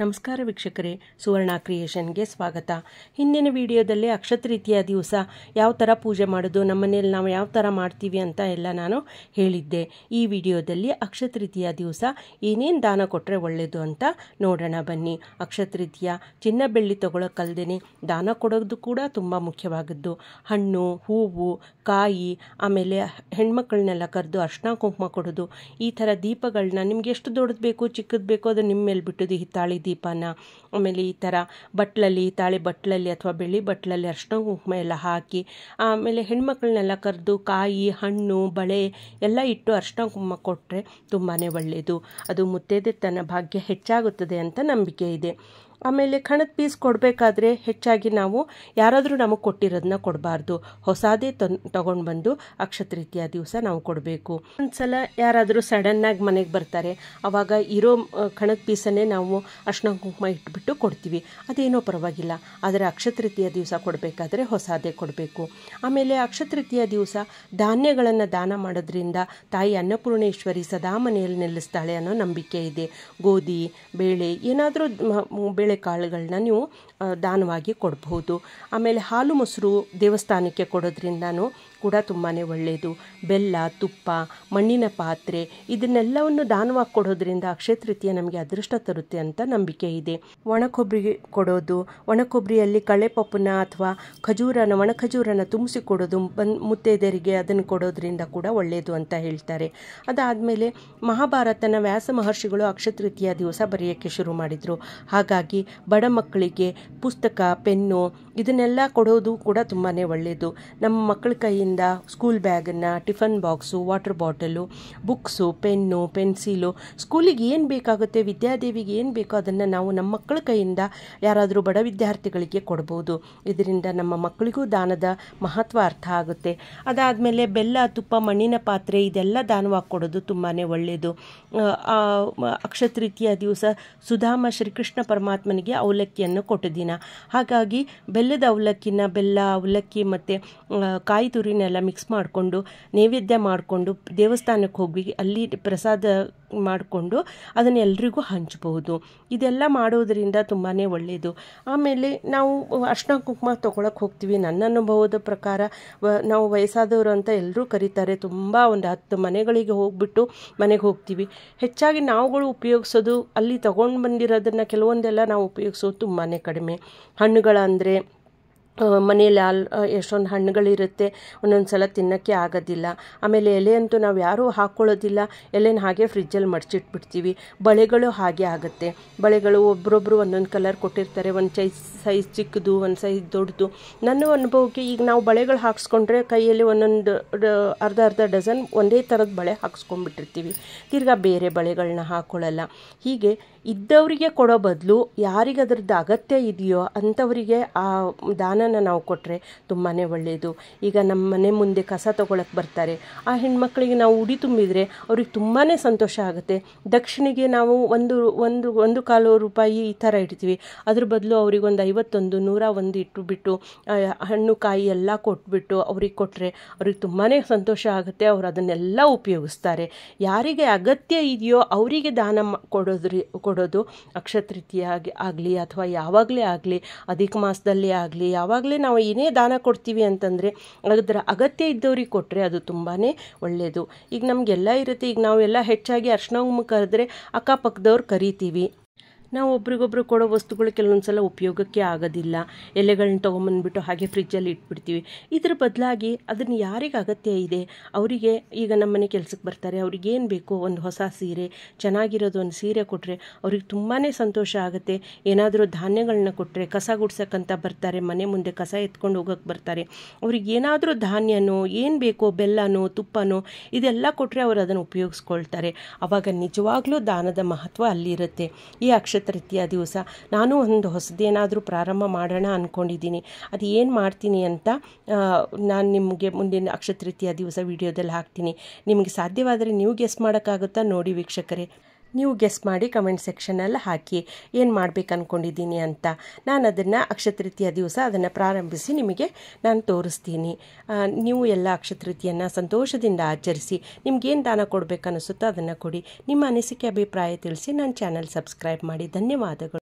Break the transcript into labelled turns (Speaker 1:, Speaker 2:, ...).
Speaker 1: ನಮಸ್ಕಾರ ವೀಕ್ಷಕರೇ ಸುವರ್ಣ ಕ್ರಿಯೇಷನ್ಗೆ ಸ್ವಾಗತ ಹಿಂದಿನ ವಿಡಿಯೋದಲ್ಲಿ ಅಕ್ಷತೃತೀಯ ದಿವಸ ಯಾವ ಥರ ಪೂಜೆ ಮಾಡೋದು ನಮ್ಮ ನಮ್ಮನೇಲಿ ನಾವು ಯಾವ ಥರ ಮಾಡ್ತೀವಿ ಅಂತ ಎಲ್ಲ ನಾನು ಹೇಳಿದ್ದೆ ಈ ವಿಡಿಯೋದಲ್ಲಿ ಅಕ್ಷತೃತೀಯ ದಿವಸ ಏನೇನು ದಾನ ಕೊಟ್ಟರೆ ಒಳ್ಳೆಯದು ಅಂತ ನೋಡೋಣ ಬನ್ನಿ ಅಕ್ಷತೃತೀಯ ಚಿನ್ನ ಬೆಳ್ಳಿ ತೊಗೊಳಕ್ಕಲ್ದೇ ದಾನ ಕೊಡೋದು ಕೂಡ ತುಂಬ ಮುಖ್ಯವಾಗದ್ದು ಹಣ್ಣು ಹೂವು ಕಾಯಿ ಆಮೇಲೆ ಹೆಣ್ಮಕ್ಳನ್ನೆಲ್ಲ ಕರೆದು ಅರ್ಶಿನ ಕುಂಕುಮ ಕೊಡೋದು ಈ ಥರ ದೀಪಗಳನ್ನ ನಿಮ್ಗೆ ಎಷ್ಟು ದೊಡ್ಡದು ಬೇಕು ಚಿಕ್ಕದು ಬೇಕು ಅದು ನಿಮ್ಮ ಮೇಲೆ ಬಿಟ್ಟಿದ್ದು ಹಿತ್ತಾಳಿ ದೀಪನ ಆಮೇಲೆ ಈ ಥರ ಬಟ್ಲಲ್ಲಿ ತಾಳೆ ಬಟ್ಲಲ್ಲಿ ಅಥವಾ ಬೆಳ್ಳಿ ಬಟ್ಲಲ್ಲಿ ಅರ್ಶಿನ ಕುಂಕುಮ ಎಲ್ಲ ಹಾಕಿ ಆಮೇಲೆ ಹೆಣ್ಮಕ್ಳನ್ನೆಲ್ಲ ಕರೆದು ಕಾಯಿ ಹಣ್ಣು ಬಳೆ ಎಲ್ಲ ಇಟ್ಟು ಅರ್ಶಿನ ಕುಂಕುಮ ಕೊಟ್ಟರೆ ತುಂಬಾ ಒಳ್ಳೆಯದು ಅದು ಮುತ್ತೈದೆ ತನ್ನ ಭಾಗ್ಯ ಹೆಚ್ಚಾಗುತ್ತದೆ ಅಂತ ನಂಬಿಕೆ ಇದೆ ಆಮೇಲೆ ಕಣದ ಪೀಸ್ ಕೊಡಬೇಕಾದ್ರೆ ಹೆಚ್ಚಾಗಿ ನಾವು ಯಾರಾದರೂ ನಮಗೆ ಕೊಟ್ಟಿರೋದನ್ನ ಕೊಡಬಾರ್ದು ಹೊಸದೇ ತನ್ ತಗೊಂಡು ಬಂದು ಅಕ್ಷತೃತೀಯ ದಿವಸ ನಾವು ಕೊಡಬೇಕು ಒಂದ್ಸಲ ಯಾರಾದರೂ ಸಡನ್ನಾಗಿ ಮನೆಗೆ ಬರ್ತಾರೆ ಆವಾಗ ಇರೋ ಕಣದ ಪೀಸನ್ನೇ ನಾವು ಅರ್ಶಿನ ಕುಂಕುಮ ಇಟ್ಬಿಟ್ಟು ಕೊಡ್ತೀವಿ ಅದೇನೋ ಪರವಾಗಿಲ್ಲ ಆದರೆ ಅಕ್ಷತೃತೀಯ ದಿವಸ ಕೊಡಬೇಕಾದ್ರೆ ಹೊಸದೇ ಕೊಡಬೇಕು ಆಮೇಲೆ ಅಕ್ಷತೃತೀಯ ದಿವಸ ಧಾನ್ಯಗಳನ್ನು ದಾನ ಮಾಡೋದ್ರಿಂದ ತಾಯಿ ಅನ್ನಪೂರ್ಣೇಶ್ವರಿ ಸದಾ ಮನೆಯಲ್ಲಿ ನಿಲ್ಲಿಸ್ತಾಳೆ ಅನ್ನೋ ನಂಬಿಕೆ ಇದೆ ಗೋಧಿ ಬೇಳೆ ಏನಾದರೂ ಬೇಳೆಕಾಳುಗಳನ್ನ ನೀವು ದಾನವಾಗಿ ಕೊಡಬಹುದು ಆಮೇಲೆ ಹಾಲು ಮೊಸರು ದೇವಸ್ಥಾನಕ್ಕೆ ಕೊಡೋದ್ರಿಂದನೂ ಕೂಡ ತುಂಬಾ ಒಳ್ಳೆಯದು ಬೆಲ್ಲ ತುಪ್ಪ ಮಣ್ಣಿನ ಪಾತ್ರೆ ಇದನ್ನೆಲ್ಲವನ್ನು ದಾನವಾಗಿ ಕೊಡೋದ್ರಿಂದ ಅಕ್ಷಯ ತೃತೀಯ ನಮಗೆ ಅದೃಷ್ಟ ತರುತ್ತೆ ಅಂತ ನಂಬಿಕೆ ಇದೆ ಒಣಕೊಬ್ಬರಿಗೆ ಕೊಡೋದು ಒಣಕೊಬ್ಬರಿಯಲ್ಲಿ ಕಳೆಪಪ್ಪನ ಅಥವಾ ಖಜೂರನ ಒಣ ಖಜೂರನ ತುಂಬಿಸಿ ಕೊಡೋದು ಬಂದು ಮುತ್ತೈದೆಯರಿಗೆ ಅದನ್ನು ಕೊಡೋದ್ರಿಂದ ಕೂಡ ಒಳ್ಳೆಯದು ಅಂತ ಹೇಳ್ತಾರೆ ಅದಾದಮೇಲೆ ಮಹಾಭಾರತನ ವ್ಯಾಸ ಮಹರ್ಷಿಗಳು ಅಕ್ಷತೃತೀಯ ದಿವಸ ಬರೆಯೋಕ್ಕೆ ಶುರು ಮಾಡಿದರು ಹಾಗಾಗಿ ಬಡ ಮಕ್ಕಳಿಗೆ ಪುಸ್ತಕ ಪೆನ್ನು ಇದನ್ನೆಲ್ಲ ಕೊಡೋದು ಕೂಡ ತುಂಬಾ ಒಳ್ಳೆಯದು ನಮ್ಮ ಮಕ್ಕಳ ಕೈಯಿಂದ ಅದರಿಂದ ಸ್ಕೂಲ್ ಬ್ಯಾಗನ್ನು tiffin box water bottle books pen pencil ಸ್ಕೂಲಿಗೆ ಏನು ಬೇಕಾಗುತ್ತೆ ವಿದ್ಯಾದೇವಿಗೆ ಏನು ಬೇಕೋ ಅದನ್ನು ನಾವು ನಮ್ಮ ಮಕ್ಕಳ ಕೈಯಿಂದ ಯಾರಾದರೂ ಬಡ ವಿದ್ಯಾರ್ಥಿಗಳಿಗೆ ಕೊಡ್ಬೋದು ಇದರಿಂದ ನಮ್ಮ ಮಕ್ಕಳಿಗೂ ದಾನದ ಮಹತ್ವ ಅರ್ಥ ಆಗುತ್ತೆ ಅದಾದಮೇಲೆ ಬೆಲ್ಲ ತುಪ್ಪ ಮಣ್ಣಿನ ಪಾತ್ರೆ ಇದೆಲ್ಲ ದಾನವಾಗಿ ಕೊಡೋದು ತುಂಬಾ ಒಳ್ಳೆಯದು ಅಕ್ಷತೃತೀಯ ದಿವಸ ಸುಧಾಮ ಶ್ರೀಕೃಷ್ಣ ಪರಮಾತ್ಮನಿಗೆ ಅವಲಕ್ಕಿಯನ್ನು ಕೊಟ್ಟ ದಿನ ಹಾಗಾಗಿ ಬೆಲ್ಲದ ಅವಲಕ್ಕಿನ ಬೆಲ್ಲ ಅವಲಕ್ಕಿ ಮತ್ತು ಕಾಯಿ ತುರಿನ ಎಲ್ಲ ಮಿಕ್ಸ್ ಮಾಡಿಕೊಂಡು ನೈವೇದ್ಯ ಮಾಡಿಕೊಂಡು ದೇವಸ್ಥಾನಕ್ಕೆ ಹೋಗಿ ಅಲ್ಲಿ ಪ್ರಸಾದ ಮಾಡಿಕೊಂಡು ಅದನ್ನು ಎಲ್ರಿಗೂ ಹಂಚಬಹುದು ಇದೆಲ್ಲ ಮಾಡೋದರಿಂದ ತುಂಬಾ ಒಳ್ಳೆಯದು ಆಮೇಲೆ ನಾವು ಅರ್ಶನ ಕುಂಕುಮ ತಗೊಳಕ್ಕೆ ಹೋಗ್ತೀವಿ ನನ್ನ ಅನುಭವದ ಪ್ರಕಾರ ನಾವು ವಯಸ್ಸಾದವರು ಅಂತ ಎಲ್ಲರೂ ಕರೀತಾರೆ ತುಂಬ ಒಂದು ಹತ್ತು ಮನೆಗಳಿಗೆ ಹೋಗ್ಬಿಟ್ಟು ಮನೆಗೆ ಹೋಗ್ತೀವಿ ಹೆಚ್ಚಾಗಿ ನಾವುಗಳು ಉಪಯೋಗಿಸೋದು ಅಲ್ಲಿ ತಗೊಂಡು ಬಂದಿರೋದನ್ನು ಕೆಲವೊಂದೆಲ್ಲ ನಾವು ಉಪಯೋಗಿಸೋದು ತುಂಬಾ ಕಡಿಮೆ ಹಣ್ಣುಗಳಂದರೆ ಮನೆಯಲ್ಲಿ ಆಲ್ ಎಷ್ಟೊಂದು ಹಣ್ಣುಗಳಿರುತ್ತೆ ಒಂದೊಂದು ಸಲ ತಿನ್ನೋಕ್ಕೆ ಆಗೋದಿಲ್ಲ ಆಮೇಲೆ ಎಲೆ ನಾವು ಯಾರೂ ಹಾಕ್ಕೊಳ್ಳೋದಿಲ್ಲ ಎಲೆನ ಹಾಗೆ ಫ್ರಿಜ್ಜಲ್ಲಿ ಮಡಚಿಟ್ಬಿಡ್ತೀವಿ ಬಳೆಗಳು ಹಾಗೆ ಆಗುತ್ತೆ ಬಳೆಗಳು ಒಬ್ಬರೊಬ್ಬರು ಒಂದೊಂದು ಕಲರ್ ಕೊಟ್ಟಿರ್ತಾರೆ ಒಂದು ಸೈಜ್ ಸೈಜ್ ಚಿಕ್ಕದು ಒಂದು ಸೈಜ್ ದೊಡ್ಡದು ನನ್ನ ಅನುಭವಕ್ಕೆ ಈಗ ನಾವು ಬಳೆಗಳು ಹಾಕ್ಸ್ಕೊಂಡ್ರೆ ಕೈಯಲ್ಲಿ ಒಂದೊಂದು ಅರ್ಧ ಅರ್ಧ ಡಜನ್ ಒಂದೇ ಥರದ ಬಳೆ ಹಾಕ್ಸ್ಕೊಂಡ್ಬಿಟ್ಟಿರ್ತೀವಿ ತಿರ್ಗಾ ಬೇರೆ ಬಳೆಗಳನ್ನ ಹಾಕ್ಕೊಳ್ಳಲ್ಲ ಹೀಗೆ ಇದ್ದವರಿಗೆ ಕೊಡೋ ಬದಲು ಯಾರಿಗದ್ರದ್ದು ಅಗತ್ಯ ಇದೆಯೋ ಅಂಥವರಿಗೆ ಆ ದಾನ ನಾವು ಕೊಟ್ಟರೆ ತುಂಬಾ ಒಳ್ಳೆಯದು ಈಗ ನಮ್ಮ ಮನೆ ಮುಂದೆ ಕಸ ತೊಗೊಳಕ್ಕೆ ಬರ್ತಾರೆ ಆ ಹೆಣ್ಮಕ್ಳಿಗೆ ನಾವು ಉಡಿ ತುಂಬಿದರೆ ಅವ್ರಿಗೆ ತುಂಬಾ ಸಂತೋಷ ಆಗುತ್ತೆ ದಕ್ಷಿಣೆಗೆ ನಾವು ಒಂದು ಒಂದು ಒಂದು ಕಾಲು ರೂಪಾಯಿ ಈ ಥರ ಇಡ್ತೀವಿ ಅದ್ರ ಬದಲು ಒಂದು ಐವತ್ತೊಂದು ನೂರ ಒಂದು ಇಟ್ಟು ಬಿಟ್ಟು ಹಣ್ಣು ಕಾಯಿ ಎಲ್ಲ ಕೊಟ್ಬಿಟ್ಟು ಅವ್ರಿಗೆ ಕೊಟ್ಟರೆ ಅವ್ರಿಗೆ ತುಂಬಾ ಸಂತೋಷ ಆಗುತ್ತೆ ಅವರು ಅದನ್ನೆಲ್ಲ ಉಪಯೋಗಿಸ್ತಾರೆ ಯಾರಿಗೆ ಅಗತ್ಯ ಇದೆಯೋ ಅವರಿಗೆ ದಾನ ಕೊಡೋದ್ರಿ ಕೊಡೋದು ಅಕ್ಷತೃತೀಯ ಆಗಲಿ ಅಥವಾ ಯಾವಾಗಲೇ ಆಗಲಿ ಅಧಿಕ ಮಾಸದಲ್ಲಿ ಆಗಲಿ ಯಾವಾಗ ಯಾವಾಗಲೇ ನಾವು ಏನೇ ದಾನ ಕೊಡ್ತೀವಿ ಅಂತಂದರೆ ಅದರ ಅಗತ್ಯ ಇದ್ದವ್ರಿಗೆ ಕೊಟ್ಟರೆ ಅದು ತುಂಬಾ ಒಳ್ಳೆಯದು ಈಗ ನಮಗೆಲ್ಲ ಇರುತ್ತೆ ಈಗ ನಾವೆಲ್ಲ ಹೆಚ್ಚಾಗಿ ಅರ್ಶನ ಕರೆದ್ರೆ ಅಕ್ಕಪಕ್ಕದವ್ರು ಕರಿತೀವಿ ನಾವು ಒಬ್ರಿಗೊಬ್ರು ಕೊಡೋ ವಸ್ತುಗಳು ಕೆಲವೊಂದು ಸಲ ಉಪಯೋಗಕ್ಕೆ ಆಗೋದಿಲ್ಲ ಎಲೆಗಳನ್ನ ತೊಗೊಂಬಂದ್ಬಿಟ್ಟು ಹಾಗೆ ಫ್ರಿಜ್ಜಲ್ಲಿ ಇಟ್ಬಿಡ್ತೀವಿ ಇದರ ಬದಲಾಗಿ ಅದನ್ನು ಯಾರಿಗೆ ಅಗತ್ಯ ಇದೆ ಅವರಿಗೆ ಈಗ ನಮ್ಮನೆ ಕೆಲಸಕ್ಕೆ ಬರ್ತಾರೆ ಅವ್ರಿಗೆ ಏನು ಬೇಕು ಒಂದು ಹೊಸ ಸೀರೆ ಚೆನ್ನಾಗಿರೋದು ಒಂದು ಸೀರೆ ಕೊಟ್ಟರೆ ಅವ್ರಿಗೆ ತುಂಬಾ ಸಂತೋಷ ಆಗುತ್ತೆ ಏನಾದರೂ ಧಾನ್ಯಗಳನ್ನ ಕೊಟ್ಟರೆ ಕಸ ಗುಡ್ಸಕ್ಕಂತ ಬರ್ತಾರೆ ಮನೆ ಮುಂದೆ ಕಸ ಎತ್ಕೊಂಡು ಹೋಗೋಕ್ಕೆ ಬರ್ತಾರೆ ಅವ್ರಿಗೆ ಏನಾದರೂ ಧಾನ್ಯನೋ ಏನು ಬೇಕೋ ಬೆಲ್ಲನೋ ತುಪ್ಪನೋ ಇದೆಲ್ಲ ಕೊಟ್ಟರೆ ಅವರು ಅದನ್ನು ಉಪಯೋಗಿಸ್ಕೊಳ್ತಾರೆ ಅವಾಗ ನಿಜವಾಗ್ಲೂ ದಾನದ ಮಹತ್ವ ಅಲ್ಲಿರುತ್ತೆ ಈ ಅಕ್ಷ ತೃತೀಯ ದಿವಸ ನಾನು ಒಂದು ಹೊಸದೇನಾದರೂ ಪ್ರಾರಂಭ ಮಾಡೋಣ ಅಂದ್ಕೊಂಡಿದ್ದೀನಿ ಅದು ಏನು ಮಾಡ್ತೀನಿ ಅಂತ ನಾನು ನಿಮಗೆ ಮುಂದಿನ ಅಕ್ಷತೃತೀಯ ದಿವಸ ವಿಡಿಯೋದಲ್ಲಿ ಹಾಕ್ತೀನಿ ನಿಮಗೆ ಸಾಧ್ಯವಾದರೆ ನೀವು ಗೆಸ್ ಮಾಡೋಕ್ಕಾಗುತ್ತಾ ನೋಡಿ ವೀಕ್ಷಕರೇ ನೀವು ಗೆಸ್ ಮಾಡಿ ಕಮೆಂಟ್ ಸೆಕ್ಷನಲ್ಲಿ ಹಾಕಿ ಏನು ಮಾಡ್ಬೇಕು ಅಂದ್ಕೊಂಡಿದ್ದೀನಿ ಅಂತ ನಾನು ಅದನ್ನು ಅಕ್ಷತೃತೀಯ ದಿವಸ ಅದನ್ನು ಪ್ರಾರಂಭಿಸಿ ನಿಮಗೆ ನಾನು ತೋರಿಸ್ತೀನಿ ನೀವು ಎಲ್ಲ ಅಕ್ಷತೃತಿಯನ್ನು ಸಂತೋಷದಿಂದ ಆಚರಿಸಿ ನಿಮ್ಗೇನು ದಾನ ಕೊಡಬೇಕನ್ನಿಸುತ್ತೋ ಅದನ್ನು ಕೊಡಿ ನಿಮ್ಮ ಅನಿಸಿಕೆ ಅಭಿಪ್ರಾಯ ತಿಳಿಸಿ ನನ್ನ ಚಾನಲ್ ಸಬ್ಸ್ಕ್ರೈಬ್ ಮಾಡಿ ಧನ್ಯವಾದಗಳು